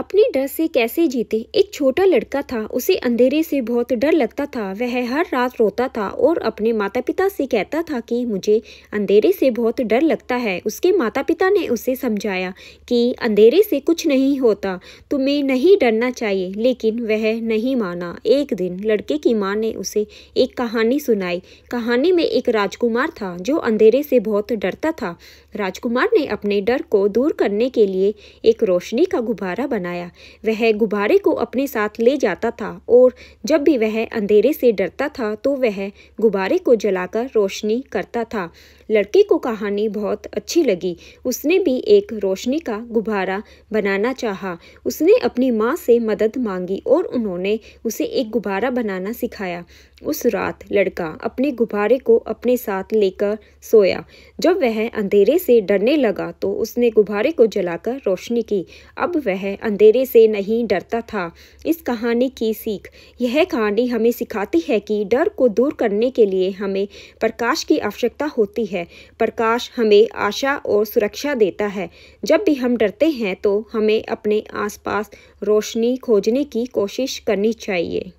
अपने डर से कैसे जीते एक छोटा लड़का था उसे अंधेरे से बहुत डर लगता था वह हर रात रोता था और अपने माता पिता से कहता था कि मुझे अंधेरे से बहुत डर लगता है उसके माता पिता ने उसे समझाया कि अंधेरे से कुछ नहीं होता तुम्हें नहीं डरना चाहिए लेकिन वह नहीं माना एक दिन लड़के की माँ ने उसे एक कहानी सुनाई कहानी में एक राजकुमार था जो अंधेरे से बहुत डरता था राजकुमार ने अपने डर को दूर करने के लिए एक रोशनी का गुब्बारा बना बनाया वह गुब्बारे को अपने साथ ले जाता था और जब भी वह अंधेरे से डरता था तो वह गुब्बारे को जलाकर रोशनी करता था लड़के को कहानी बहुत अच्छी लगी उसने भी एक रोशनी का गुब्बारा बनाना चाहा उसने अपनी माँ से मदद मांगी और उन्होंने उसे एक गुब्बारा बनाना सिखाया उस रात लड़का अपने गुब्बारे को अपने साथ लेकर सोया जब वह अंधेरे से डरने लगा तो उसने गुब्बारे को जलाकर रोशनी की अब वह अंधेरे से नहीं डरता था इस कहानी की सीख यह कहानी हमें सिखाती है कि डर को दूर करने के लिए हमें प्रकाश की आवश्यकता होती है प्रकाश हमें आशा और सुरक्षा देता है जब भी हम डरते हैं तो हमें अपने आसपास रोशनी खोजने की कोशिश करनी चाहिए